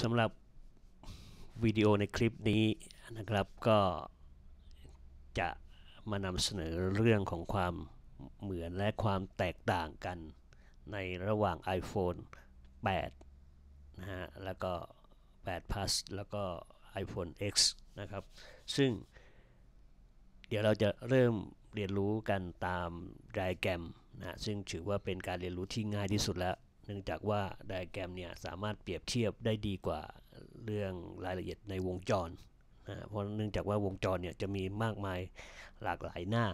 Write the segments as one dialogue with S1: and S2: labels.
S1: สำหรับวิดีโอในคลิปนี้นะครับก็จะมานำเสนอเรื่องของความเหมือนและความแตกต่างกันในระหว่าง iPhone 8 นะฮะแล้วก็ 8 Plus แล้วก็ iPhone X นะครับ ซึ่งเดี๋ยวเราจะเริ่มเรียนรู้กันตามไดแกรมนะซึ่งถือว่าเป็นการเรียนรู้ที่ง่ายที่สุดแล้วนื่องจากว่าไดอะแกรมเนี่ยสามารถเปรียบเทียบได้ดีกว่าเรื่องรายละเอียดในวงจรนะเพราะเนื่องจากว่าวงจรเนี่ยจะมีมากมายหลากหลายหน้า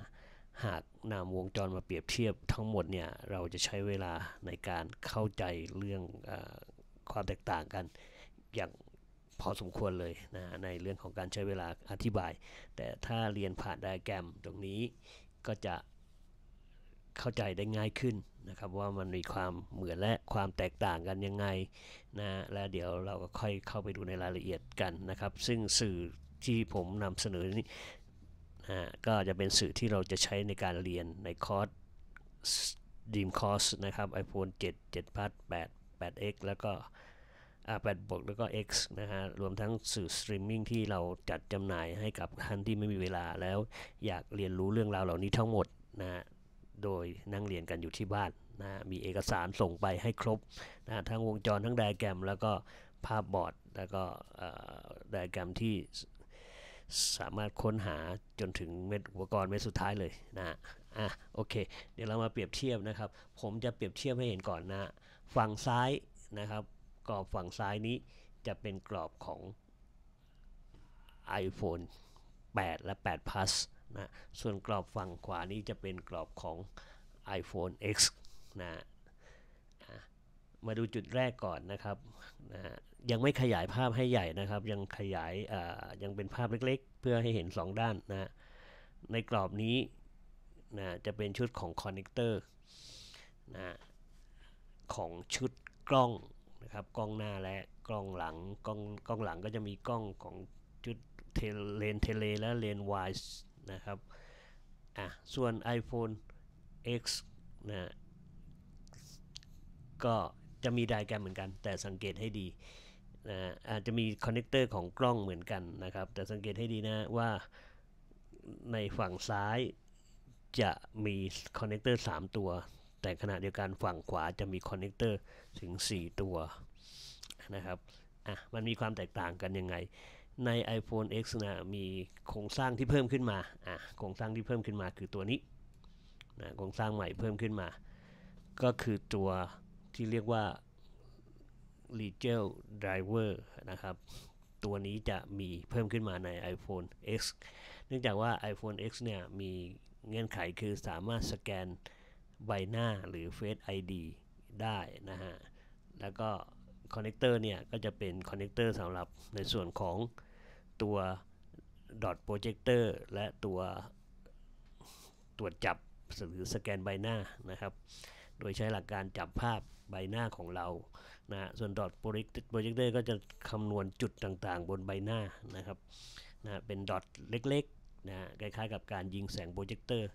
S1: หากนำวงจรมาเปรียบเทียบทั้งหมดเนี่ยเราจะใช้เวลาในการเข้าใจเรื่องอความแตกต่างกันอย่างพอสมควรเลยนะในเรื่องของการใช้เวลาอธิบาย แต่ถ้าเรียนผ่านไดอะแกรมตรงนี้ก็จะเข้าใจได้ง่ายขึ้นนะครับว่ามันมีความเหมือนและความแตกต่างกันยังไงนะและเดี๋ยวเราก็ค่อยเข้าไปดูในรายละเอียดกันนะครับ ซึ่งสื่อที่ผมนำเสนอนี้นะก็จะเป็นสื่อที่เราจะใช้ในการเรียนในคอร์สดีมคอร์สนะครับ iPhone 7 7พัด8 8x แล้วก็ดบวกแล้วก็ X นะฮะรวมทั้งสื่อสตรีมมิ่งที่เราจัดจำหน่ายให้กับท่านที่ไม่มีเวลาแล้วอยากเรียนรู้เรื่องราวเหล่านี้ทั้งหมดนะฮะโดยนั่งเรียนกันอยู่ที่บ้านนะมีเอกสารส่งไปให้ครบนะทั้งวงจรทั้งไดแกรมแล้วก็ภาพบอร์ดแล้วก็ไดแกรมที่สามารถค้นหาจนถึงเม็ดอุปกรณ์เม็ดสุดท้ายเลยนะอ่ะโอเคเดี๋ยวเรามาเปรียบเทียบนะครับ ผมจะเปรียบเทียบให้เห็นก่อนนะ ฝั่งซ้ายนะครับ กรอบฝั่งซ้ายนี้จะเป็นกรอบของ iPhone 8 และ 8 Plus นะส่วนกรอบฝั่งขวานี้จะเป็นกรอบของ iPhone X นะมาดูจุดแรกก่อนนะครับนะยังไม่ขยายภาพให้ใหญ่นะครับ ยังขยายยังเป็นภาพเล็กๆ เพื่อให้เห็น 2 ด้านนะในกรอบนี้นะจะเป็นชุดของคอนเนคเตอร์นะของชุดกล้องนะครับ กล้องหน้าและกล้องหลัง กล้องกล้องหลังก็จะมีกล้องของชุดเลนเทเล และเลนไวสนะครับ อ่ะส่วน iPhone X นะ ก็จะมีไดแกรมเหมือนกัน แต่สังเกตให้ดีนะอาจจะมีคอนเนคเตอร์ของกล้องเหมือนกันนะครับ แต่สังเกตให้ดีนะว่า ในฝั่งซ้ายจะมีคอนเนคเตอร์3ตัว แต่ขณะเดียวกันฝั่งขวาจะมีคอนเนคเตอร์ถึง4 ตัว นะครับ อ่ะมันมีความแตกต่างกันยังไงใน iPhone X นะมีโครงสร้างที่เพิ่มขึ้นมา อ่ะโครงสร้างที่เพิ่มขึ้นมาคือตัวนี้นะโครงสร้างใหม่เพิ่มขึ้นมา ก็คือตัวที่เรียกว่า r e g e l Driver นะครับ ตัวนี้จะมีเพิ่มขึ้นมาใน iPhone X เนื่องจากว่า iPhone X เนี่ย มีเงื่อนไขคือสามารถสแกนใบหน้าหรือ Face ID ได้นะฮะ แล้วก็คอนเนคเตอร์เนี่ยก็จะเป็นคอนเนคเตอร์สำหรับในส่วนของตัวดอทโปรเจคเตอร์และตัวตรวจจับหรือสแกนใบหน้านะครับ โดยใช้หลักการจับภาพใบหน้าของเรานะส่วนดอทโปรเจคเตอร์ก็จะคำนวณจุดต่างๆ บนใบหน้านะครับนะเป็นดอทเล็กๆนะคล้ายๆ กับการยิงแสงโปรเจคเตอร์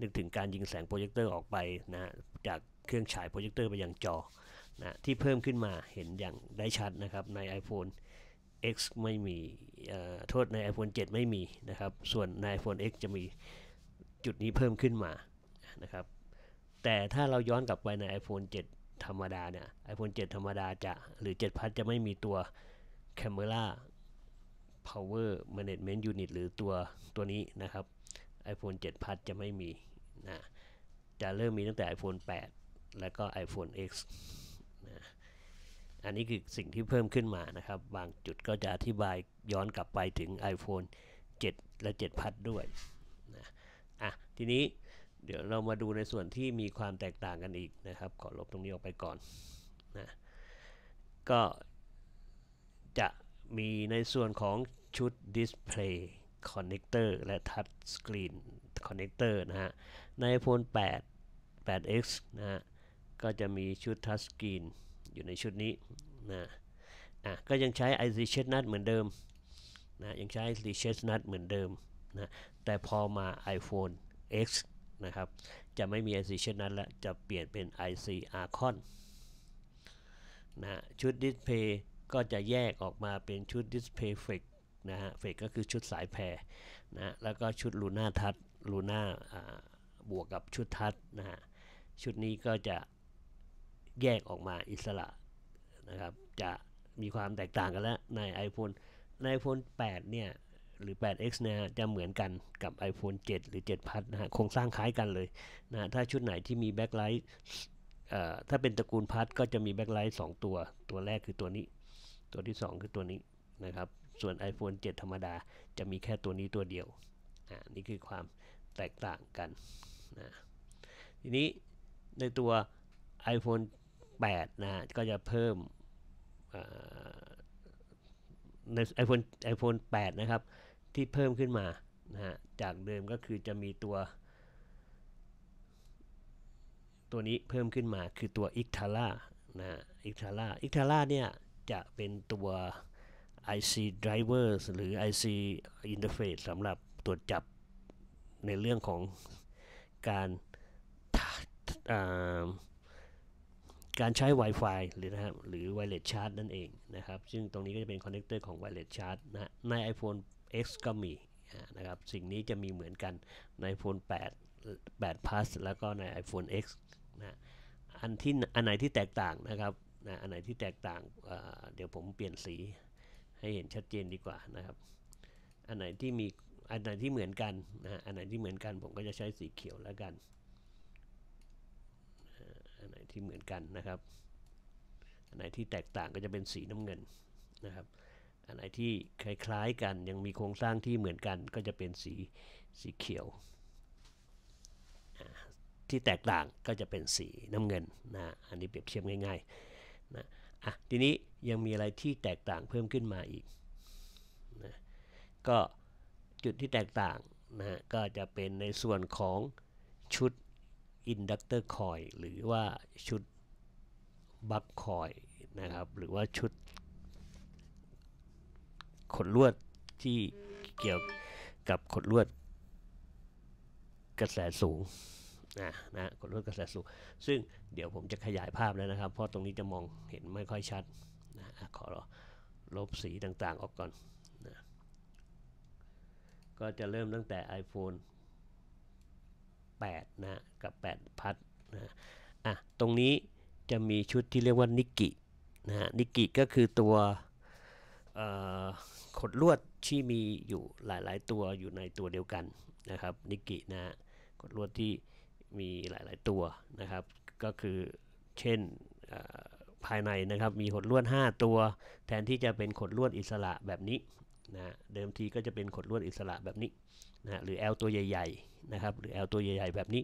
S1: นึกถึงการยิงแสงโปรเจคเตอร์ออกไปนะจากเครื่องฉายโปรเจคเตอร์ไปยังจอนะที่เพิ่มขึ้นมาเห็นอย่างได้ชัดนะครับใน iPhone X ไม่มีโทษใน iPhone 7 ไม่มีนะครับ ส่วนใน iPhone X จะมีจุดนี้เพิ่มขึ้นมานะครับแต่ถ้าเราย้อนกลับไปใน iPhone 7 ธรรมดาเนี่ย iPhone 7 ธรรมดาจะหรือ7พัทจะไม่มีตัว Camera Power Management Unit หรือตัวตัวนี้นะครับ iPhone 7พัทจะไม่มีนะจะเริ่มมีตั้งแต่ iPhone 8 แล้วก็ iPhone X อันนี้คือสิ่งที่เพิ่มขึ้นมานะครับ บางจุดก็จะอธิบายย้อนกลับไปถึง iPhone 7 และ7พัดด้วยนะอ่ะทีนี้เดี๋ยวเรามาดูในส่วนที่มีความแตกต่างกันอีกนะครับ ขอลบตรงนี้ออกไปก่อนนะก็จะมีในส่วนของชุด Display Connector และ Touch Screen Connector นะฮะใน iPhone 8 8x นะฮะก็จะมีชุด Touch Screen อยู่ในชุดนี้ นะ อ่ะ ก็ยังใช้ IC c h e s t n u t เหมือนเดิมนะ ยังใช้ IC c h e s t n u t เหมือนเดิม นะ แต่พอมา iPhone X นะครับ จะไม่มี IC c h e s t n u t แล้ว จะเปลี่ยนเป็น IC Arcon นะ ชุดดิสเพย์ก็จะแยกออกมาเป็นชุดดิสเพย์เฟกนะฮะ เฟกก็คือชุดสายแพรนะ แล้วก็ชุดลูน่าทัชลูน่าบวกกับชุดทัชนะฮะ ชุดนี้ก็จะแยกออกมาอิสระนะครับ จะมีความแตกต่างกันแล้วใน iPhone ใน iPhone 8 เนี่ย หรือ 8x นะฮะจะเหมือนกันกับ iPhone 7 หรือ7พัทนะฮะโครงสร้างคล้ายกันเลยนะถ้าชุดไหนที่มีแบ็คไลท์ถ้าเป็นตระกูลพัทก็จะมีแบ็คไลท์2ตัวตัวแรกคือตัวนี้ ตัวที่ 2 คือตัวนี้นะครับ ส่วน iPhone 7 ธรรมดาจะมีแค่ตัวนี้ตัวเดียวอ่านี่คือความแตกต่างกันนะทีนี้ในตัว iPhone 8นะฮะก็จะเพิ่มใน iPhone iPhone 8นะครับที่เพิ่มขึ้นมานะฮะจากเดิมก็คือจะมีตัว ตัวนี้เพิ่มขึ้นมาคือตัว i c t a ่ a นะกท i c t a อ a i c t a ่ a เนี่ยจะเป็นตัว IC drivers หรือ IC interface สำหรับตรวจจับในเรื่องของการการใช้ Wi-Fi หรือนะครับหรือ Wireless Charge นั่นเองนะครับ ซึ่งตรงนี้ก็จะเป็นคอนเนคเตอร์ของ Wireless Charge นะใน iPhone X ก็มีนะครับ สิ่งนี้จะมีเหมือนกันใน iPhone 8 8 Plus แล้วก็ใน iPhone X นะอันที่อันไหนที่แตกต่างนะครับนะอันไหนที่แตกต่างเดี๋ยวผมเปลี่ยนสีให้เห็นชัดเจนดีกว่านะครับ อันไหนที่มีอันไหนที่เหมือนกันนะอันไหนที่เหมือนกันผมก็จะใช้สีเขียวแล้วกันอันไหนที่เหมือนกันนะครับอันไหนที่แตกต่างก็จะเป็นสีน้ำเงินนะครับอันไหนที่คล้ายๆกันยังมีโครงสร้างที่เหมือนกันก็จะเป็นสีสีเขียว ที่แตกต่างก็จะเป็นสีน้ำเงินนะ อันนี้เปรียบเทียบง่ายๆนะ อ่ะ ทีนี้ยังมีอะไรที่แตกต่างเพิ่มขึ้นมาอีกนะ ก็จุดที่แตกต่างนะก็จะเป็นในส่วนของชุดอิักเตอร์คอยล์หรือว่าชุดบัคคอยนะครับหรือว่าชุดขนลวดที่เกี่ยวกับขนลวดกระแสสูงนะนะขดลวดกระแสสูงซึ่งเดี๋ยวผมจะขยายภาพแล้วนะครับ เพราะตรงนี้จะมองเห็นไม่ค่อยชัดนะขอลบสีต่างๆออกก่อนนะก็จะเริ่มตั้งแต่ iPhone 8 นะกับ 8 พัดนะอ่ะตรงนี้จะมีชุดที่เรียกว่านิกินะฮะนิกิก็คือตัวขดลวดที่มีอยู่หลายๆตัวอยู่ในตัวเดียวกันนะครับนิกินะขดลวดที่มีหลายๆตัวนะครับก็คือเช่นภายในนะครับมี ขดลวด5ตัว แทนที่จะเป็น ขดลวดอิสระแบบนี้นะเดิมทีก็จะเป็นขดลวดอิสระแบบนี้นะหรือ L ตัวใหญ่ๆนะครับหรือ L ตัวใหญ่ๆแบบนี้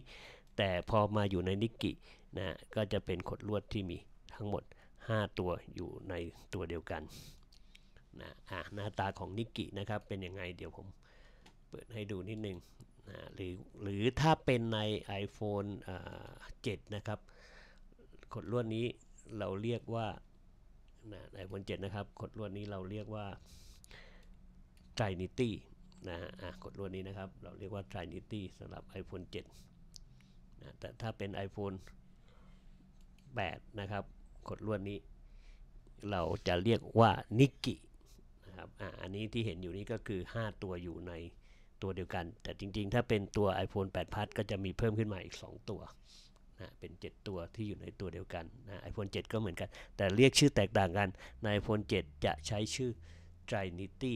S1: แต่พอมาอยู่ในนิกกินะก็จะเป็นขดลวดที่มีทั้งหมด 5 ตัวอยู่ในตัวเดียวกันนะอ่ะหน้าตาของนิกกินะครับเป็นยังไงเดี๋ยวผมเปิดให้ดูนิดนึงนะหรือหรือถ้าเป็นใน iPhone 7นะครับขดลวดนี้ เราเรียกว่านะไอโฟนเจ็ดนะครับขดลวดนี้เราเรียกว่า Trinity นะฮะขดลวดนี้นะครับเราเรียกว่า Trinity สำหรับ iPhone 7นะแต่ถ้าเป็น iPhone 8 นะครับกดลวดนี้ เราจะเรียกว่านิกกินะครับออันนี้ที่เห็นอยู่นี้ก็คือ 5 ตัวอยู่ในตัวเดียวกัน แต่จริงๆ ถ้าเป็นตัว iPhone 8 Plus ก็จะมีเพิ่มขึ้นมาอีก 2 ตัวนะเป็น 7 ตัวที่อยู่ในตัวเดียวกันนะ iPhone 7 ก็เหมือนกัน แต่เรียกชื่อแตกต่างกันใน iPhone 7 จะใช้ชื่อ Trinity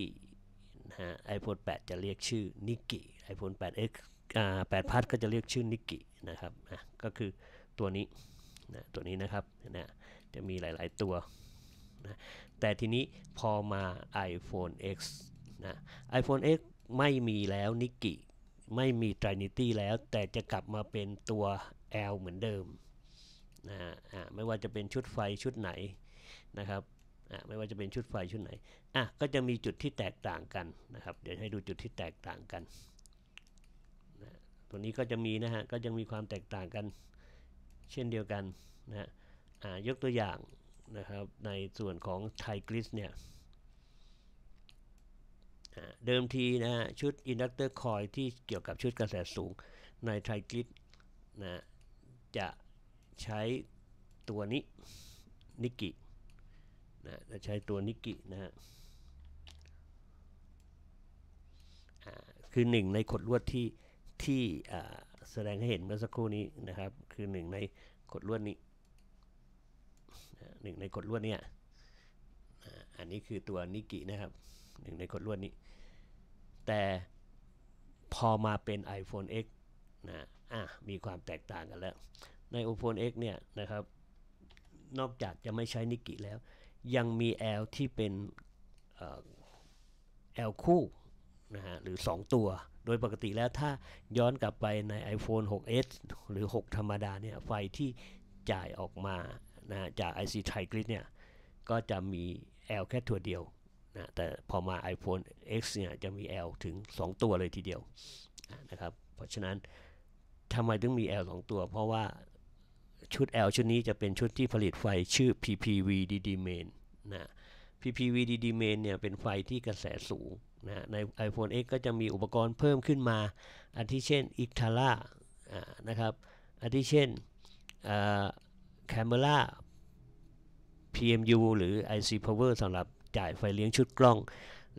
S1: นะ iPhone 8 จะเรียกชื่อ Nikki iPhone 8 X อ่า8 Plus ก็จะเรียกชื่อ Nikki นะครับนะก็คือตัวนี้นะตัวนี้นะครับนะจะมีหลายๆตัวนะแต่ทีนี้พอมา iPhone X นะ iPhone X ไม่มีแล้วนิกกี้ไม่มี Trinity แล้ว แต่จะกลับมาเป็นตัว L เหมือนเดิมนะอ่าไม่ว่าจะเป็นชุดไฟชุดไหนนะครับอ่าไม่ว่าจะเป็นชุดไฟชุดไหนอ่ะก็จะมีจุดที่แตกต่างกันนะครับ เดี๋ยวให้ดูจุดที่แตกต่างกันตัวนี้ก็จะมีนะฮะ ก็ยังมีความแตกต่างกันเช่นเดียวกัน นะฮะยกตัวอย่าง นะครับ ในส่วนของไทกริสเนี่ยเดิมทีนะฮะ ชุดอินดักเตอร์คอยที่เกี่ยวกับชุดกระแสสูงในไทกริส นะ จะใช้ตัวนี้ นิกกี้นะ จะใช้ตัวนิกกี้นะฮะคือหนึ่งในขดลวดที่ที่แสดงให้เห็นเมื่อสักครู่นี้นะครับคือหนึ่งในกดลวดนี้หนึ่งในกดลวดเนี่ยอันนี้คือตัวนิกินะครับหนึ่งในกดลวดนี้แต่พอมาเป็น iPhone X นะอ่ะมีความแตกต่างกันแล้ว ใน iPhone X เนี่ยนะครับนอกจากจะไม่ใช้นิกิแล้วยังมี L ที่เป็น L คู่นะฮะหรือ 2 ตัวโดยปกติแล้วถ้าย้อนกลับไปใน iPhone 6s หรือ 6 ธรรมดาเนี่ย ไฟที่จ่ายออกมานะจาก IC t r i g r i d เนี่ย ก็จะมี L แค่ตัวเดียวนะแต่พอมา iPhone X เนี่ย จะมี L ถึง 2 ตัวเลยทีเดียวนะครับเพราะฉะนั้นทำไมถึงมี L 2 ตัว เพราะว่าชุด L ชุดนี้จะเป็นชุดที่ผลิตไฟชื่อ PPVDD main นะ PPVDD main เนี่ยเป็นไฟที่กระแสสูงนะใน iPhone X ก็จะมีอุปกรณ์เพิ่มขึ้นมาอาทิเช่นอิคทาร่า นะครับอาทิเช่น c a ม e r a PMU หรือ IC Power สำหรับจ่ายไฟเลี้ยงชุดกล้อง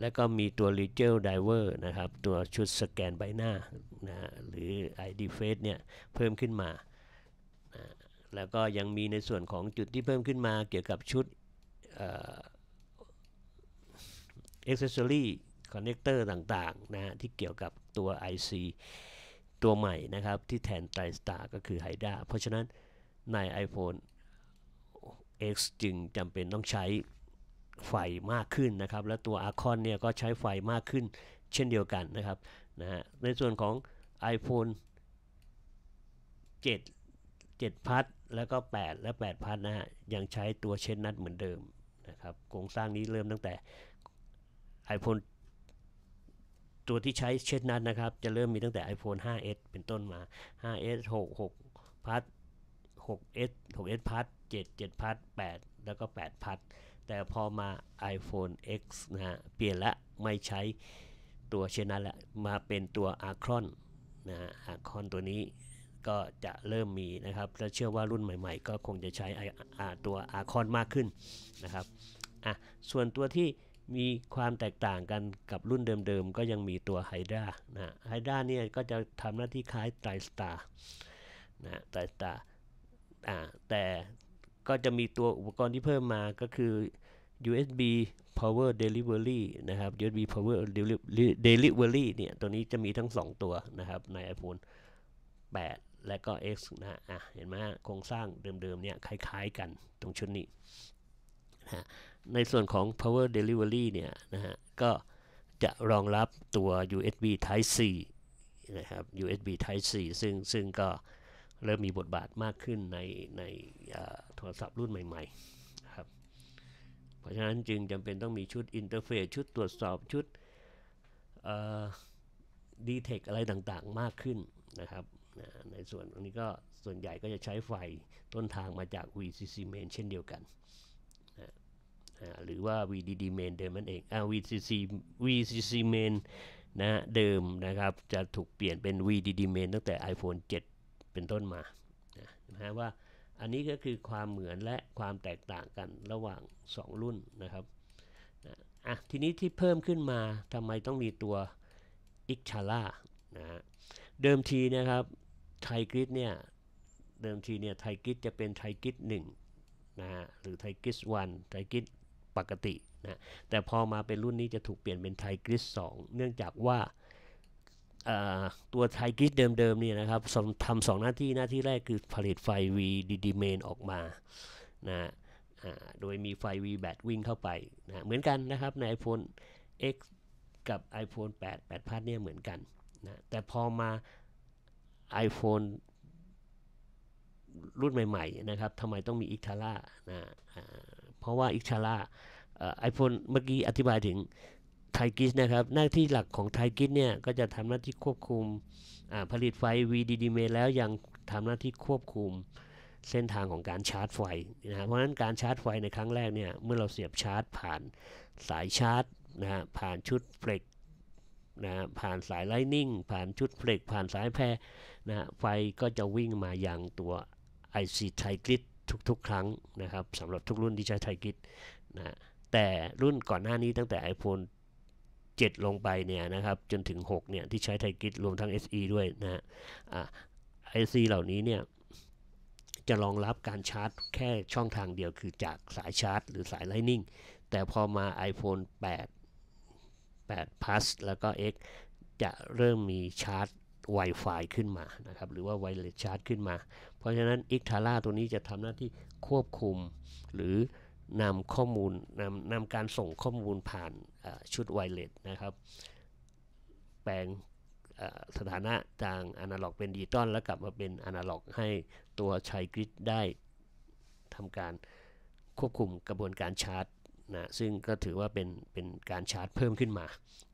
S1: แล้วก็มีตัว r e g i l Diver นะครับ ตัวชุดสแกนใบหน้านะหรือ ID Face เนี่ย เพิ่มขึ้นมานะแล้วก็ยังมีในส่วนของจุดที่เพิ่มขึ้นมาเกี่ยวกับชุด a c ซ e s s o r y คอนเนคเตอร์ต่างๆนะฮะที่เกี่ยวกับตัว IC ตัวใหม่นะครับที่แทนไตรสตาร์ก็คือไฮด้าเพราะฉะนั้นใน iPhone X จึงจำเป็นต้องใช้ไฟมากขึ้นนะครับและตัว a r c o n เนี่ยก็ใช้ไฟมากขึ้นเช่นเดียวกันนะครับนะฮะในส่วนของ iPhone 7 7พัทแล้วก็ 8 และ8พัทนะฮะยังใช้ตัวเชนนัดเหมือนเดิมนะครับโครงสร้างนี้เริ่มตั้งแต่ iPhone ตัวที่ใช้เช่นนั้นนะครับจะเริ่มมีตั้งแต่ iPhone 5s เป็นต้นมา 5s 6 6พั s 6s 6s พั s 7 7พั s 8แล้วก็8พั s แต่พอมา iPhone X นะฮะเปลี่ยนละไม่ใช้ตัวเช่นนั้นละมาเป็นตัวอ c ร o n อนนะฮะอ c ร o n อนตัวนี้ก็จะเริ่มมีนะครับและเชื่อว่ารุ่นใหม่ๆก็คงจะใช้ตัวอารคอนมากขึ้นนะครับอ่ะส่วนตัวที่มีความแตกต่างกันกับรุ่นเดิมๆก็ยังมีตัวไฮด้านะไฮด้าเนี่ยก็จะทำหน้าที่คล้ายไตรสตาร์นะไตรสตาร์อ่าแต่ก็จะมีตัวอุปกรณ์ที่เพิ่มมาก็คือ USB Power Delivery นะครับ USB Power Delivery เนี่ยตัวนี้จะมีทั้ง 2 ตัวนะครับ ใน iPhone 8 และก็ X นะอ่ะเห็นไหมโครงสร้างเดิมๆเนี่ยคล้ายๆ กันตรงชุดนี้นะในส่วนของ power delivery เนี่ยนะฮะ ก็จะรองรับตัว USB Type C นะครับ USB Type C ซึ่งซึ่งก็เริ่มมีบทบาทมากขึ้นในในโทรศัพท์รุ่นใหม่ๆครับ เพราะฉะนั้นจึงจำเป็นต้องมีชุดอินเทอร์เฟซชุดตรวจสอบชุดดีเทคอะไรต่างๆ มากขึ้นนะครับในส่วนอันนี้ก็ส่วนใหญ่ก็จะใช้ไฟต้นทางมาจาก VCC main เช่นเดียวกันหรือว่า VDD main เดิมนั่นเองอ VCC VCC main นะเดิมนะครับ จะถูกเปลี่ยนเป็น VDD main ตั้งแต่ iPhone 7 เป็นต้นมานะฮะว่า อันนี้ก็คือความเหมือนและความแตกต่างกันระหว่าง 2 รุ่นนะครับอ่ะ ทีนี้ที่เพิ่มขึ้นมาทำไมต้องมีตัวอิกชาร่านะฮะเดิมทีนะครับไทกริดเนี่ยเดิมทีเนี่ยไทกริดจะเป็นไทกริดหนึ่งนะฮะหรือไทกริดวันไทกริดปกตินะแต่พอมาเป็นรุ่นนี้จะถูกเปลี่ยนเป็นไทกริส2เนื่องจากว่าตัวไทกริสเดิมๆนี่นะครับทำสองหน้าที่หน้าที่แรกคือผลิตไฟ VDD main ออกมานะโดยมีไฟ VBAT วิ่งเข้าไปนะเหมือนกันนะครับ ใน iPhone X กับ iPhone 8 8พ l u s เนี่ยเหมือนกันนะแต่พอมา iPhone รุ่นใหม่ ๆ นะครับทำไมต้องมีอิคทาร่านะราะว่าอิชาระไอโฟนเมื่อกี้อธิบายถึงไทกิสนะครับหน้าที่หลักของไทกิสเนี่ยก็จะทำหน้าที่ควบคุมผลิตไฟ VDD m a แล้วยังทำหน้าที่ควบคุมเส้นทางของการชาร์จไฟนะเพราะฉะนั้นการชาร์จไฟในครั้งแรกเนี่ยเมื่อเราเสียบชาร์จ ผ่านสายชาร์จนะฮะผ่านชุดเฟล็กนะผ่านสายไลนิ่งผ่านชุดเฟล็กผ่านสายแพรนะไฟก็จะวิ่งมาอย่างตัว IC ไทกิสทุก ๆครั้งนะครับสำหรับทุกรุ่นที่ใช้ไทกิจนะแต่รุ่นก่อนหน้านี้ตั้งแต่ iPhone 7 ลงไปเนี่ยนะครับ จนถึง 6 เนี่ย ที่ใช้ไทกิจรวมทั้ง SE ด้วยนะฮะไอซี IC เหล่านี้เนี่ย จะรองรับการชาร์จแค่ช่องทางเดียวคือจากสายชาร์จหรือสายไลนิ่งแต่พอมา iPhone 8 8 Plus แล้วก็ X จะเริ่มมีชาร์จ Wi-Fi ขึ้นมานะครับ หรือว่า Wireless ์จขึ้นมาเพราะฉะนั้นอิกทาร่าตัวนี้จะทำหน้าที่ควบคุมหรือนำข้อมูลนำนำการส่งข้อมูลผ่านชุดไวเลสนะครับ แปลงสถานะจากอนาล็อกเป็นดิจิตอลแล้วกลับมาเป็นอนาล็อกให้ตัวชัยกริดได้ทำการควบคุมกระบวนการชาร์จนะซึ่งก็ถือว่าเป็นเป็นการชาร์จ เพิ่มขึ้นมา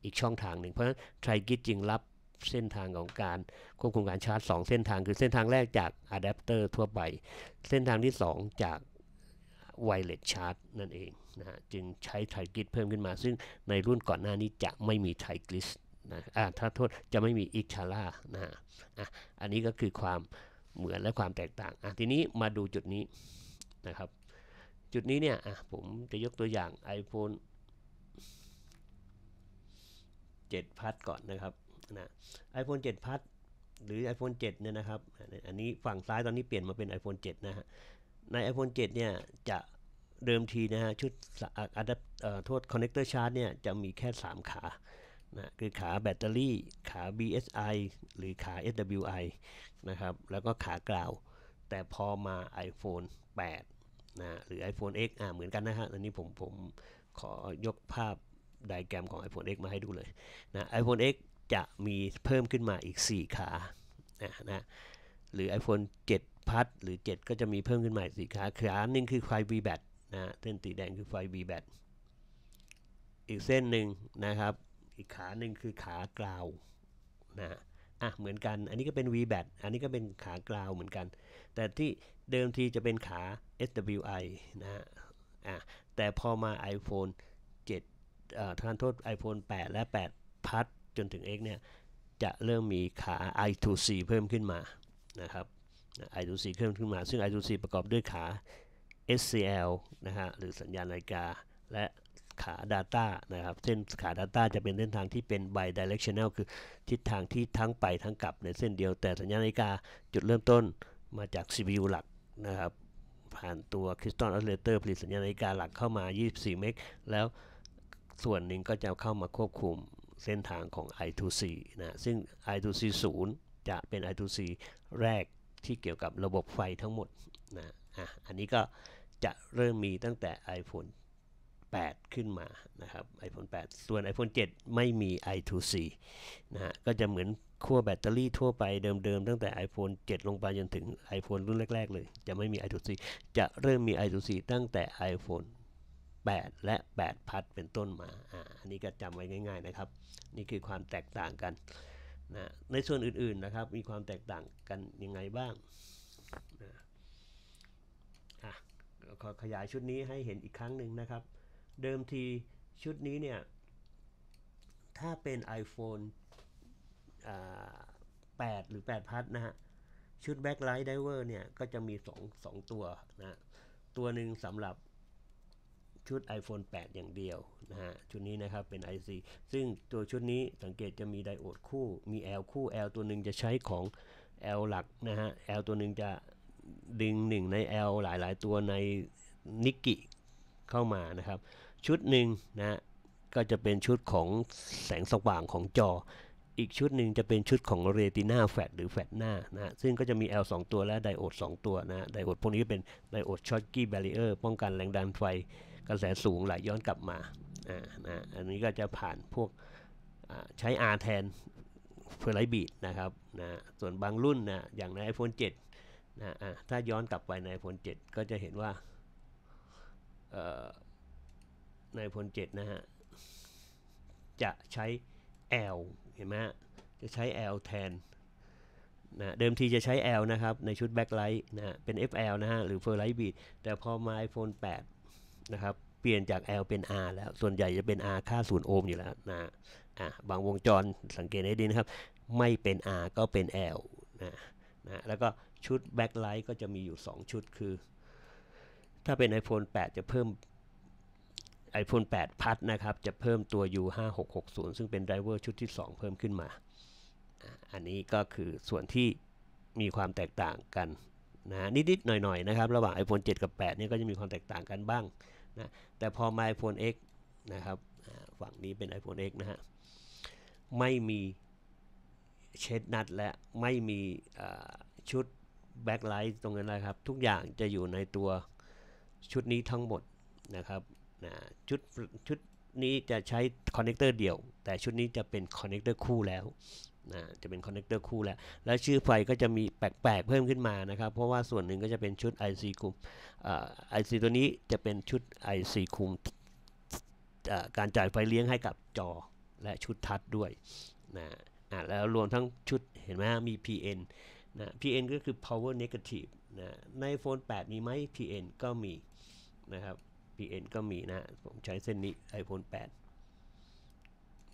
S1: อีกช่องทางหนึ่ง เพราะฉะนั้นไทรกิจจึงรับเส้นทางของการควบคุมการชาร์จ 2 เส้นทาง คือเส้นทางแรกจากอะแดปเตอร์ทั่วไป เส้นทางที่ 2 จากไวเลสชาร์จนั่นเองนะฮะจึงใช้ไทกริดเพิ่มขึ้นมา ซึ่งในรุ่นก่อนหน้านี้จะไม่มีไทกริดนะอ่าถ้าโทษจะไม่มีอิกชาร่านะอ่ะอันนี้ก็คือความเหมือนและความแตกต่างอ่ะทีนี้มาดูจุดนี้นะครับ จุดนี้เนี่ยอ่ะผมจะยกตัวอย่าง iPhone 7พัทก่อนนะครับนะไอโฟนเจ็ดพัหรือ iPhone 7 เนี่ยนะครับ อันนี้ฝั่งซ้ายตอนนี้เปลี่ยนมาเป็น iPhone 7 นะฮะ ใน iPhone 7 เนี่ย จะเดิมทีนะฮะชุดอะดัโทษคอนเนคเตอร์ชาร์จเนี่ย จะมีแค่ 3 ขา นะคือขาแบตเตอรี่ ขา BSI หรือขา SWI นะครับแล้วก็ขากล่าว แต่พอมา iPhone 8นะหรือ iPhone X อ่าเหมือนกันนะฮะอันนี้ผม ผมขอยกภาพไดแกรมของ iPhone X มาให้ดูเลยนะ iPhone X จะมีเพิ่มขึ้นมาอีก 4 ขา นะนะหรือ iPhone 7พั u หรือ 7 ก็จะมีเพิ่มขึ้นมาอีก 4 ขาขาหนึ่งคือ ไฟ v b a ตนะเส้นสีแดงคือไฟ v b a ตอีกเส้นหนึ่งนะครับ อีกขาหนึ่งคือขากราวนะอ่ะเหมือนกันอันนี้ก็เป็น v b a ตอันนี้ก็เป็นขากราวเหมือนกัน แต่ที่เดิมทีจะเป็นขา SWI นะอ่ะแต่พอมา iPhone 7เอ่อทานโทษ iPhone 8 และ8พั u จนถึง X เนี่ยจะเริ่มมีขา i two c เพิ่มขึ้นมา นะครับ i two c เพิ่มขึ้นมาซึ่ง i two c ประกอบด้วยขา SCL นะฮะหรือสัญญาณนาฬิกาและขา Data นะครับเส้นขา Data จะเป็นเส้นทางที่เป็น bidirectional คือทิศทางที่ทั้งไปทั้งกลับในเส้นเดียวแต่สัญญาณนาฬิกาจุดเริ่มต้นมาจาก CPU หลักนะครับ ผ่านตัวคริสตัลออสเลเตอร์ผลิตสัญญาณนาฬิกาหลักเข้ามา 24เมกแล้วส่วนหนึ่งก็จะเข้ามาควบคุมเส้นทางของ I2C นะ ซึ่ง I2C 0 จะเป็น I2C แรกที่เกี่ยวกับระบบไฟทั้งหมดนะอ่ะอันนี้ก็จะเริ่มมีตั้งแต่ iPhone 8 ขึ้นมานะครับ iPhone 8 ส่วน iPhone 7 ไม่มี I2C นะฮะก็จะเหมือนขั้วแบตเตอรี่ทั่วไปเดิมๆ ตั้งแต่ iPhone 7 ลงไปจนถึง iPhone รุ่นแรกๆ เลย จะไม่มี I2C จะเริ่มมี I2C ตั้งแต่ iPhone 8และ8พัดเป็นต้นมาอ่าอันนี้ก็จำไว้ง่ายๆนะครับ นี่คือความแตกต่างกันนะในส่วนอื่นๆนะครับ มีความแตกต่างกันยังไงบ้างนะอ่ะขอขยายชุดนี้ให้เห็นอีกครั้งหนึ่งนะครับ เดิมทีชุดนี้เนี่ย ถ้าเป็น iPhone 8หรือ8พัดนะฮะ ชุด Backlight Diver เนี่ย ก็จะมี2 2ตัวนะตัวหนึ่งสำหรับชุด iPhone 8 อย่างเดียวนะฮะชุดนี้นะครับเป็น IC ซึ่งตัวชุดนี้สังเกตจะมีไดโอดคู่มี L คู่ L ตัวหนึ่งจะใช้ของ L หลักนะฮะ L ตัวหนึ่งจะดึงหนึ่งใน L หลายๆตัวในนิกกิเข้ามานะครับชุดหนึ่งนะก็จะเป็นชุดของแสงสว่างของจออีกชุดหนึ่งจะเป็นชุดของเรติน่าแฟลหรือแฟลหน้านะซึ่งก็จะมี L 2ตัวและไดโอด 2 ตัวนะไดโอดพวกนี้เป็นไดโอดช็อตกี้แบรเออร์ป้องกันแรงดันไฟกระแสสูงไหลย้อนกลับมาอ่านะอันนี้ก็จะผ่านพวกใช้ R แทนเฟอร์ไลบีดนะครับนะส่วนบางรุ่นนะอย่างใน iPhone 7นะถ้าย้อนกลับไปใน iPhone 7 ก็จะเห็นว่าใน iPhone 7 นะฮะ จะใช้ L เห็นไหมจะใช้ L แทนนะเดิมทีจะใช้ L นะครับ ในชุดแบ็คไลท์นะเป็น FL นะฮะ หรือ f ฟ r Light Beat แต่พอมา iPhone 8นะครับ เปลี่ยนจาก L เป็น R แล้ว ส่วนใหญ่จะเป็น R ค่า0โอห์มอยู่แล้วนะอ่ะบางวงจรสังเกตให้ดีนะครับ ไม่เป็น R ก็เป็น L นะนะแล้วก็ชุดแบ็คไลท์ก็จะมีอยู่ 2 ชุด คือ ถ้าเป็น iPhone 8 จะเพิ่ม iPhone 8 Plus นะครับ จะเพิ่มตัว U5660 ซึ่งเป็นไดรเวอร์ชุดที่ 2 เพิ่มขึ้นมา อันนี้ก็คือส่วนที่มีความแตกต่างกันนะ นิด ๆ หน่อย ๆ นะครับ ระหว่าง iPhone 7 กับ8เนี่ยก็จะมีความแตกต่างกันบ้างนะแต่พอมา iPhone X นะครับ ฝั่งนี้เป็น iPhone X นะฮะไม่มีเช็ดนัดและไม่มีชุดแบ็คไลท์ตรงนั้นนะครับ ทุกอย่างจะอยู่ในตัวชุดนี้ทั้งหมดนะครับนะชุดชุดนี้จะใช้คอนเนคเตอร์เดี่ยว แต่ชุดนี้จะเป็นคอนเนคเตอร์คู่แล้วนะจะเป็นคอนเนคเตอร์คู่แล้วและชื่อไฟก็จะมีแปลกๆเพิ่มขึ้นมานะครับ เพราะว่าส่วนหนึ่งก็จะเป็นชุด IC คุมไอซีตัวนี้จะเป็นชุด IC คุม การจ่ายไฟเลี้ยงให้กับจอ และชุดทัชด้วยนะอะแล้วรวมทั้งชุดเห็นไหมมี PN นะ PN ก็คือ power negative นะในโฟน 8 มีไหม PN ก็มี นะครับ PN ก็มีนะ ผมใช้เส้นนี้ iPhone 8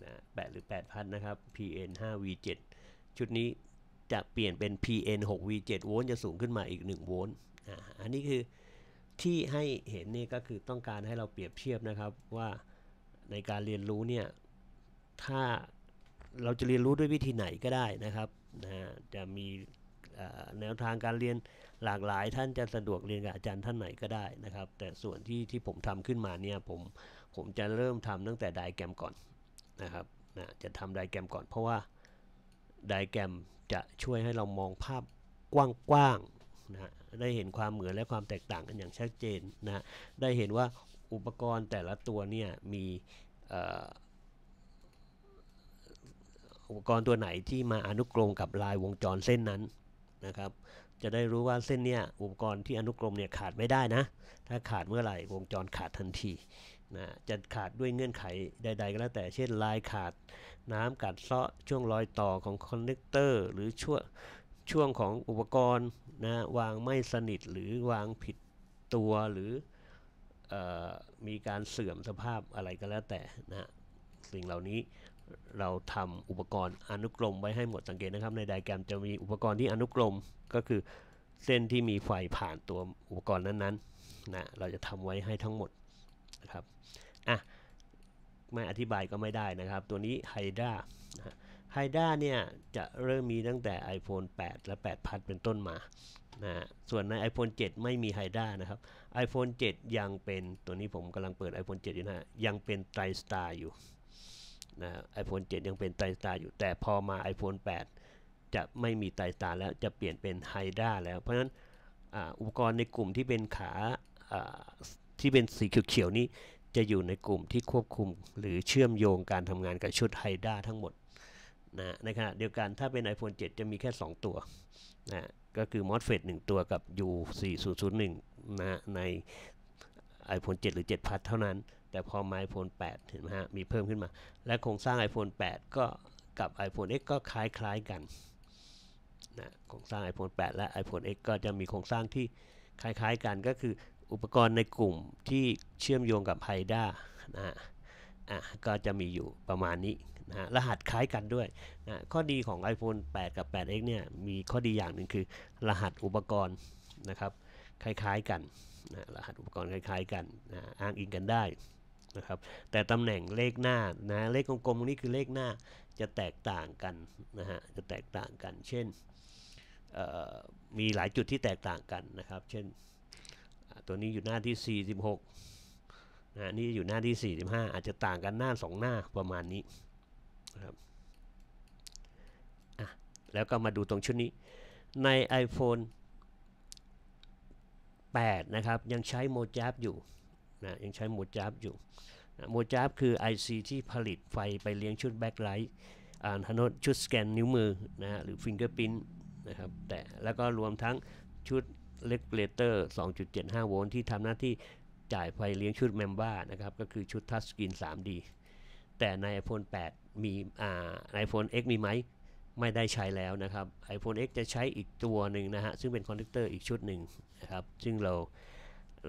S1: นะแปดหรือ8พันนะครับ PN 5 V7 ชุดนี้จะเปลี่ยนเป็น PN 6 V7 โวลต์จะสูงขึ้นมาอีก 1 โวลต์อันนี้คือที่ให้เห็นนี่ก็คือต้องการให้เราเปรียบเทียบนะครับ ว่าในการเรียนรู้เนี่ย ถ้าเราจะเรียนรู้ด้วยวิธีไหนก็ได้นะครับนะจะมีแนวทางการเรียนหลากหลายท่านจะสะดวกเรียนกับอาจารย์ท่านไหนก็ได้นะครับ แต่ส่วนที่ที่ผมทำขึ้นมาเนี่ยผมผมจะเริ่มทำตั้งแต่ไดแกรมก่อนนะครับนะจะทำไดแกรมก่อนเพราะว่าไดแกรมจะช่วยให้เรามองภาพกว้างๆนะได้เห็นความเหมือนและความแตกต่างกันอย่างชัดเจนนะ ได้เห็นว่าอุปกรณ์แต่ละตัวเนี่ยมีอุปกรณ์ตัวไหนที่มาอนุกรมกับลายวงจรเส้นนั้นนะครับจะได้รู้ว่าเส้นเนี่ยอุปกรณ์ที่อนุกรมเนี่ยขาดไม่ได้นะถ้าขาดเมื่อไหร่วงจรขาดทันทีนะจะขาดด้วยเงื่อนไขใด ๆ ก็แล้วแต่เช่นลายขาด น้ำกัดเซาะช่วงรอยต่อของคอนเนคเตอร์หรือช่วงช่วงของอุปกรณ์นะวางไม่สนิทหรือวางผิดตัวหรืออมีการเสื่อมสภาพอะไรก็แล้วแต่นะสิ่งเหล่านี้เราทำอุปกรณ์อนุกรมไว้ให้หมดสังเกตนะครับ ในไดแกรมจะมีอุปกรณ์ที่อนุกรมก็คือเส้นที่มีไฟผ่านตัวอุปกรณ์นั้นๆนะเราจะทำไว้ให้ทั้งหมดนะครับ อ่ะไม่อธิบายก็ไม่ได้นะครับ ตัวนี้ Hydra Hydra เนี่ยจะเริ่มมีตั้งแต่ iPhone 8 และ 8พัทเป็นต้นมานะส่วนใน iPhone 7 ไม่มี Hydra นะครับ iPhone 7 ยังเป็นตัวนี้ผมกำลังเปิด iPhone 7 อยู่นะ ยังเป็นไตรสตาร์อยู่นะ iPhone 7 ยังเป็นไตรสตาร์อยู่ แต่พอมา iPhone 8 จะไม่มีไตรสตาร์แล้วจะเปลี่ยนเป็น Hydra แล้ว เพราะฉะนั้นอุปกรณ์ในกลุ่มที่เป็นขาที่เป็นสีเขียวๆนี้จะอยู่ในกลุ่มที่ควบคุมหรือเชื่อมโยงการทำงานกับชุดไฮด้าทั้งหมดนะในขณะเดียวกันถ้าเป็น iPhone 7 จะมีแค่ 2 ตัวนะก็คือ MOSFET 1 ตัวกับ U4001 นะใน iPhone 7 หรือ7พัทเท่านั้น แต่พอมา iPhone 8เห็นไหมฮะมีเพิ่มขึ้นมา และโครงสร้าง iPhone 8ก็กับ iPhone X ก็คล้ายๆกันนะโครงสร้าง iPhone 8 และ iPhone X ก็จะมีโครงสร้างที่คล้าย ๆ กันก็คืออุปกรณ์ในกลุ่มที่เชื่อมโยงกับไฮด้านะฮะอ่ะก็จะมีอยู่ประมาณนี้นะะรหัสคล้ายกันด้วยนะข้อดีของ iPhone 8กับ 8X เนี่ยมีข้อดีอย่างหนึ่งคือรหัสอุปกรณ์นะครับคล้ายๆกันนะรหัสอุปกรณ์คล้าย ๆกันนะอ้างอิงกันได้นะครับแต่ตำแหน่งเลขหน้านะเลขกลมๆตรงนี้คือเลขหน้าจะแตกต่างกันนะฮะจะแตกต่างกัน เช่นมีหลายจุดที่แตกต่างกันนะครับเช่นตัวนี้อยู่หน้าที่ 46นะนี่อยู่หน้าที่ 45 อาจจะต่างกันหน้า 2 หน้าประมาณนี้นะครับอ่ะแล้วก็มาดูตรงชุดนี้ ใน iPhone 8 นะครับ ยังใช้โมจาบอยู่นะยังใช้โมจาบอยู่โมจาบคือ IC ที่ผลิตไฟไปเลี้ยงชุดแบ็คไลท์อ่านนชุดสแกนนิ้วมือนะหรือฟิงเกอร์พินนะครับแต่แล้วก็รวมทั้งชุดเลกเลเตอร์ 2.75 โวลต์ที่ทำหน้าที่จ่ายไฟเลี้ยงชุดแมมบ้านะครับ ก็คือชุดทัชสกรีน 3D แต่ใน iPhone 8 มีอ่า iPhone X มีไหมไม่ได้ใช้แล้วนะครับ iPhone X จะใช้อีกตัวหนึ่งนะฮะซึ่งเป็นคอนเนคเตอร์อีกชุดหนึ่งนะครับ ซึ่งเรา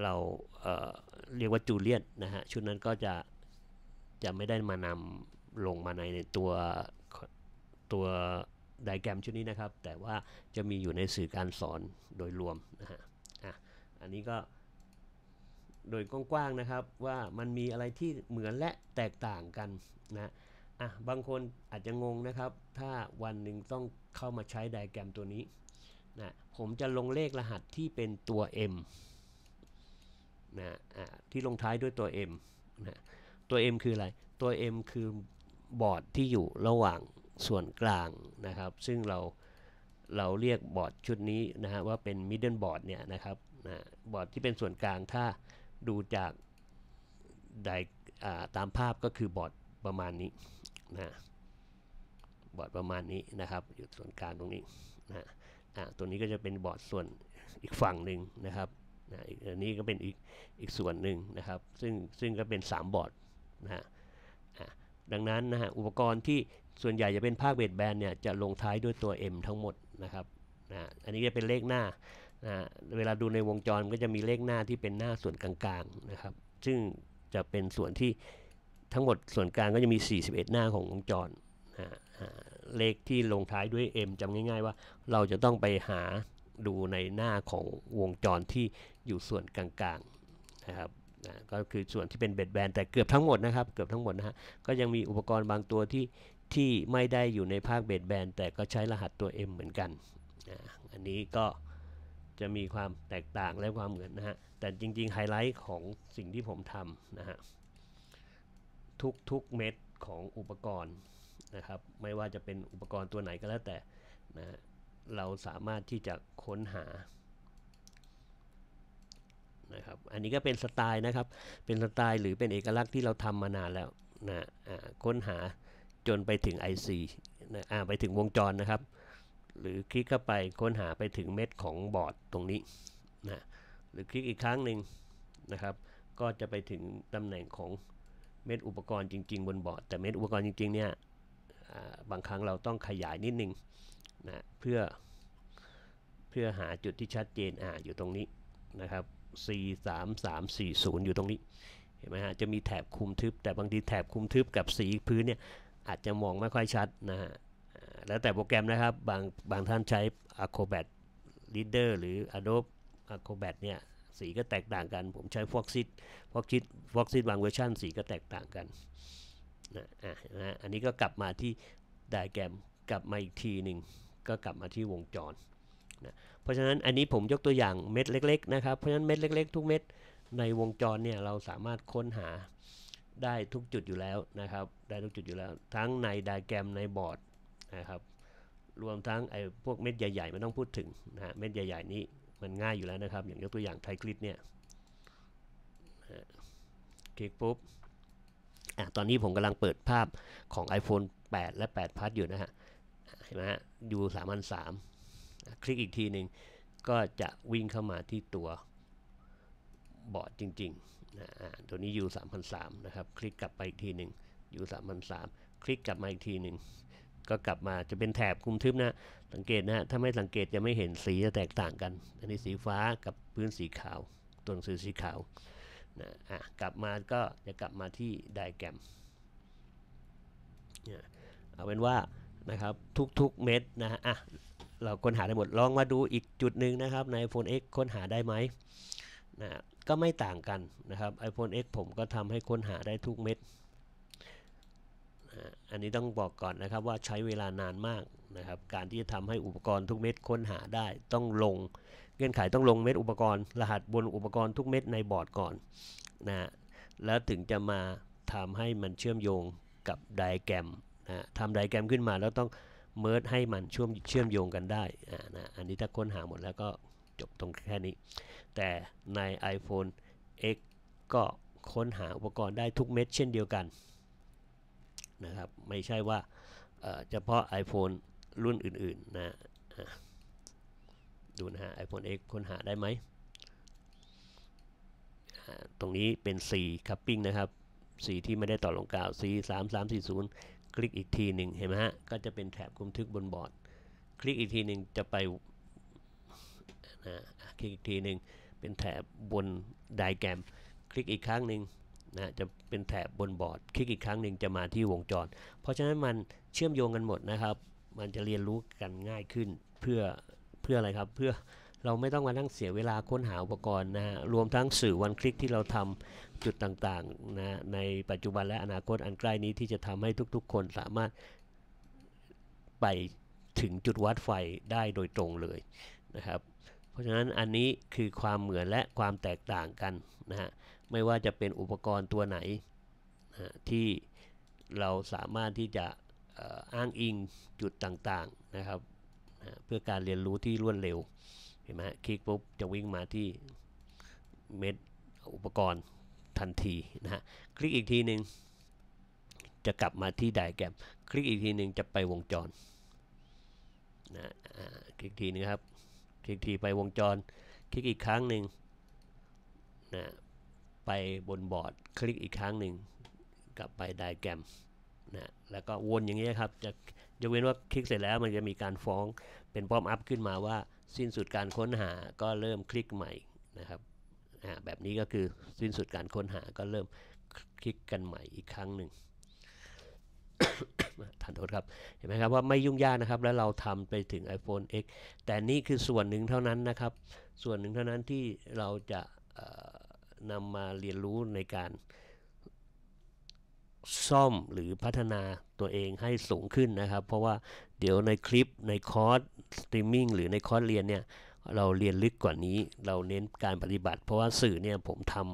S1: เราเเรียกว่า จูเลียนนะฮะชุดนั้นก็จะจะไม่ได้มานำลงมาในตัวตัวไดแกรมชุดนี้นะครับ แต่ว่าจะมีอยู่ในสื่อการสอนโดยรวมนะฮะอะอันนี้ก็ โดยกว้างๆนะครับว่ามันมีอะไรที่เหมือนและแตกต่างกันนะอ่ะบางคนอาจจะงงนะครับ ถ้าวันหนึ่งต้องเข้ามาใช้ไดแกรมตัวนี้นะผมจะลงเลขรหัสที่เป็นตัว M นะอ่ะที่ลงท้ายด้วยตัว M นะตัว M คืออะไร ตัว M คือบอร์ดที่อยู่ระหว่างส่วนกลางนะครับ ซึ่งเราเราเรียกบอร์ดชุดนี้นะฮะว่าเป็น middle board เนี่ยนะครับนะบอร์ดที่เป็นส่วนกลางถ้าดูจากไดตามภาพก็คือบอร์ดประมาณนี้นะบอร์ดประมาณนี้นะครับอยู่ส่วนกลางตรงนี้นะตัวนี้ก็จะเป็นบอร์ดส่วนอีกฝั่งหนึ่งนะครับนะอันนี้ก็เป็นอีกอีกส่วนหนึ่งนะครับ ซึ่งซึ่งก็เป็น 3 บอร์ดนะฮะดังนั้นนะฮะอุปกรณ์ที่ส่วนใหญ่จะเป็นภาคเบสแบนเนี่ย จะลงท้ายด้วยตัว M ทั้งหมดนะครับนะอันนี้จะเป็นเลขหน้านะเวลาดูในวงจรก็จะมีเลขหน้าที่เป็นหน้าส่วนกลางๆนะครับ ซึ่งจะเป็นส่วนที่ทั้งหมดส่วนกลางก็จะมี 41 หน้าของวงจรนะเลขที่ลงท้ายด้วย M จำง่ายๆ ว่าเราจะต้องไปหาดูในหน้าของวงจรที่อยู่ส่วนกลางๆนะครับนะก็คือส่วนที่เป็นเบดแบนแต่เกือบทั้งหมดนะครับเกือบทั้งหมดนะฮะ ก็ยังมีอุปกรณ์บางตัวที่ที่ไม่ได้อยู่ในภาคเบสแบน แต่ก็ใช้รหัสตัว M เหมือนกัน อันนี้ก็จะมีความแตกต่างและความเหมือนนะฮะ แต่จริงๆไฮไลท์ของสิ่งที่ผมทำนะฮะทุกๆเม็ดของอุปกรณ์นะครับไม่ว่าจะเป็นอุปกรณ์ตัวไหนก็แล้วแต่นะเราสามารถที่จะค้นหานะครับอันนี้ก็เป็นสไตล์นะครับ เป็นสไตล์หรือเป็นเอกลักษณ์ที่เราทำมานานแล้วนะค้นหาจนไปถึง IC นะอ่าไปถึงวงจรนะครับ หรือคลิกเข้าไปค้นหาไปถึงเม็ดของบอร์ดตรงนี้นะหรือคลิกอีกครั้งหนึ่งนะครับ ก็จะไปถึงตำแหน่งของเม็ดอุปกรณ์จริง ๆ บนบอร์ด แต่เม็ดอุปกรณ์จริงๆเนี่ยบางครั้งเราต้องขยายนิดนึงนะ เพื่อ เพื่อหาจุดที่ชัดเจนอ่าอยู่ตรงนี้นะครับ C 3 3 4 0อยู่ตรงนี้ เห็นไหมฮะ จะมีแถบคุมทึบ แต่บางทีแถบคุมทึบกับสีพื้นเนี่ยอาจจะมองไม่ค่อยชัดนะฮะแล้วแต่โปรแกรมนะครับ บางบางท่านใช้ Acrobat Reader หรือ Adobe Acrobat เนี่ยสีก็แตกต่างกัน ผมใช้ Foxit Foxit Foxit บางเวอร์ชันสีก็แตกต่างกันนะอ่ะนะอันนี้ก็กลับมาที่ไดแกรมกลับมาอีกทีหนึ่งก็กลับมาที่วงจรนะ เพราะฉะนั้นอันนี้ผมยกตัวอย่างเม็ดเล็กๆนะครับ เพราะฉะนั้นเม็ดเล็ก ๆทุกเม็ดในวงจรเนี่ยเราสามารถค้นหาได้ทุกจุดอยู่แล้วนะครับได้ทุกจุดอยู่แล้ว ทั้งในไดแกรมในบอร์ดนะครับ รวมทั้งไอ้พวกเม็ดใหญ่ ๆ ไม่ต้องพูดถึงนะฮะเม็ดใหญ่ ๆ นี้มันง่ายอยู่แล้วนะครับอย่างยกตัวอย่างไทคลิปเนี่ยคลิก ปุ๊บอ่ะตอนนี้ผมกำลังเปิดภาพของ iPhone 8 และ8พัทอยู่นะฮะเห็นไหมฮะอยู่สามพันสามคลิกอีกทีหนึ่งก็จะวิ่งเข้ามาที่ตัวบอร์ดจริงๆนะตัวนี้ U 3 0 0 นะครับ คลิกกลับไปอีกทีหนึ่ง U 3 0 0คลิกกลับมาอีกทีหนึ่งก็กลับมาจะเป็นแถบคุมทึบนะ สังเกตนะถ้าไม่สังเกตจะไม่เห็นสีจะแตกต่างกัน อันนี้สีฟ้ากับพื้นสีขาว ตัวหนังสือสีขาวนะอ่ะกลับมาก็จะกลับมาที่ไดแกรมเอาเป็นว่านะครับทุกๆเม็ดนะฮอ่ะเราค้นหาได้หมด ลองมาดูอีกจุดหนึ่งนะครับใน iPhone X ค้นหาได้ไหมนะก็ไม่ต่างกันนะครับ iPhone X ผมก็ทำให้ค้นหาได้ทุกเม็ดอันนี้ต้องบอกก่อนนะครับ ว่าใช้เวลานานมากนะครับการที่จะทำให้อุปกรณ์ทุกเม็ดค้นหาได้ต้องลงเงื่อนไขต้องลงเม็ดอุปกรณ์ รหัสบนอุปกรณ์ทุกเม็ดในบอร์ดก่อนนะแล้วถึงจะมาทำให้มันเชื่อมโยงกับไดแกรมนะทำไดแกรมขึ้นมาแล้วต้องเมิร์ดให้มันเชื่อมเชื่อมโยงกันได้นะอันนี้ถ้าค้นหาหมดแล้วก็จบตรงแค่นี้ แต่ใน iPhone X ก็ค้นหาอุปกรณ์ได้ทุกเม็ดเช่นเดียวกัน นะครับ ไม่ใช่ว่าเฉพาะ iPhone รุ่นอื่นๆนะ ดูนะฮะ iPhone X ค้นหาได้ไหม ตรงนี้เป็น C ค u p ปิ้งนะครับ C ที่ไม่ได้ต่อลงกาว C 3 3 4 0คลิกอีกทีหนึ่งเห็นไหมฮะ ก็จะเป็นแถบคุมทึกบนบอร์ด คลิกอีกทีหนึ่งจะไปนะคลิกอีกทีหนึ่งเป็นแถบบนไดแกรมคลิกอีกครั้งหนึ่งนะจะเป็นแถบบนบอร์ดคลิกอีกครั้งหนึ่งจะมาที่วงจรเพราะฉะนั้นมันเชื่อมโยงกันหมดนะครับ มันจะเรียนรู้กันง่ายขึ้นเพื่อเพื่ออะไรครับ เพื่อเราไม่ต้องมานั่งเสียเวลาค้นหาอุปกรณ์นะฮะ รวมทั้งสื่อวันคลิกที่เราทำจุดต่างๆนะในปัจจุบันและอนาคตอันใกล้นี้ที่จะทำให้ทุก ๆ คนสามารถไปถึงจุดวัดไฟได้โดยตรงเลยนะครับเพราะฉะนั้นอันนี้คือความเหมือนและความแตกต่างกัน นะฮะไม่ว่าจะเป็นอุปกรณ์ตัวไหนนะที่เราสามารถที่จะอ้างอิงจุดต่างๆนะครับนะเพื่อการเรียนรู้ที่รวดเร็วเห็นไหมคลิกปุ๊บจะวิ่งมาที่ เม็ดอุปกรณ์ทันทีนะฮะคลิกอีกทีหนึ่งจะกลับมาที่ ไดแกรมคลิกอีกทีหนึ่งจะไปวงจรนะคลิกทีนึงครับคลิกทีไปวงจรคลิกอีกครั้งหนึ่งนะไปบนบอร์ดคลิกอีกครั้งหนึ่ง กลับไปไดแกรมนะแล้วก็วนอย่างนี้ครับจะยกเว้นว่าคลิกเสร็จแล้วมันจะมีการฟ้อง เป็นป้อมอัพขึ้นมาว่าสิ้นสุดการค้นหาก็เริ่มคลิกใหม่นะครับแบบนี้ก็คือสิ้นสุดการค้นหาก็เริ่มคลิกกันใหม่อีกครั้งหนึ่งทานโทษครับเห็นไหมครับ ว่าไม่ยุ่งยากนะครับแล้วเราทำไปถึง iPhone X แต่นี่คือส่วนหนึ่งเท่านั้นนะครับ ส่วนหนึ่งเท่านั้นที่เราจะนำมาเรียนรู้ในการซ่อมหรือพัฒนาตัวเองให้สูงขึ้นนะครับ เพราะว่าเดี๋ยวในคลิปในคอร์สสตรีมมิ่งหรือในคอร์สเรียนเนี่ยเราเรียนลึกกว่านี้เราเน้นการปฏิบัติ เพราะว่าสื่อเนี่ยผมทำ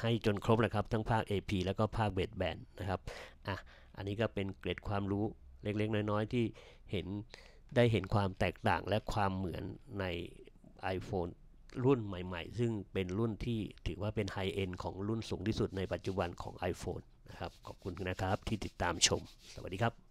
S1: ให้จนครบ แล้ครับ ทั้งภาค AP แล้วก็ภาคเบสแบนนะครับอ่ะอันนี้ก็เป็นเกร็ดความรู้เล็กๆ น้อยๆ ที่เห็นได้เห็นความแตกต่างและความเหมือนใน iPhone รุ่นใหม่ๆ ซึ่งเป็นรุ่นที่ถือว่าเป็นไฮเอ็นของรุ่นสูงที่สุดในปัจจุบันของ iPhone นะครับ ขอบคุณนะครับที่ติดตามชม สวัสดีครับ